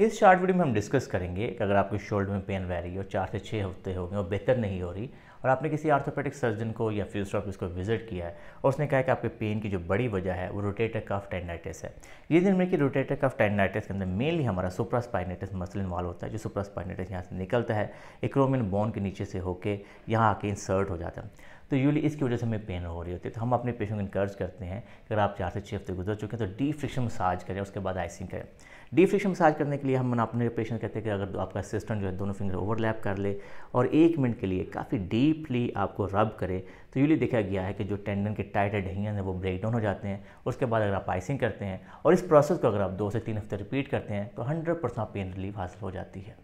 इस short video में हम डिस्कस करेंगे कि अगर आपके शोल्डर में पेन रह रही है और चार से छः हफ्ते हो गए और बेहतर नहीं हो रही और आपने किसी आर्थोपेडिक सर्जन को या फिजियोथेरापिस्ट को विजिट किया है और उसने कहा कि आपके पेन की जो बड़ी वजह है वो रोटेटर कफ टेंडाइटिस है ये दिन में कि रोटेटर कफ टेंडाइटिस के अंदर मेनली हमारा सुप्रास्पाइनेटिस मसल इन्वॉल्व होता है जो सुप्रास्पाइनेटिस यहाँ से निकलता है एक्रोमिन बोन के नीचे से होके यहाँ आके इंसर्ट हो जाता है तो यूली इसकी वजह से हमें पेन हो रही होती है तो हम अपने पेशेंट को इनकर्ज करते हैं अगर आप चार से छः हफ्ते गुजर चुके हैं तो डी फ्रिक्शन मसाज करें उसके बाद आइसिंग करें डी फ्रिक्शन मसाज करने के लिए हम अपने पेशेंट कहते हैं कि अगर आपका असिस्टेंट जो है दोनों फिंगर ओवरलैप कर ले और एक मिनट के लिए काफ़ी डीपली आपको रब करे तो यूली देखा गया है कि जो टेंडन के टाइट ढहियाँ हैं वो ब्रेक डाउन हो जाते हैं उसके बाद अगर आप आइसिंग करते हैं और इस प्रोसेस को अगर आप दो से तीन हफ्ते रिपीट करते हैं तो हंड्रेड परसेंट पेन रिलीफ हासिल हो जाती है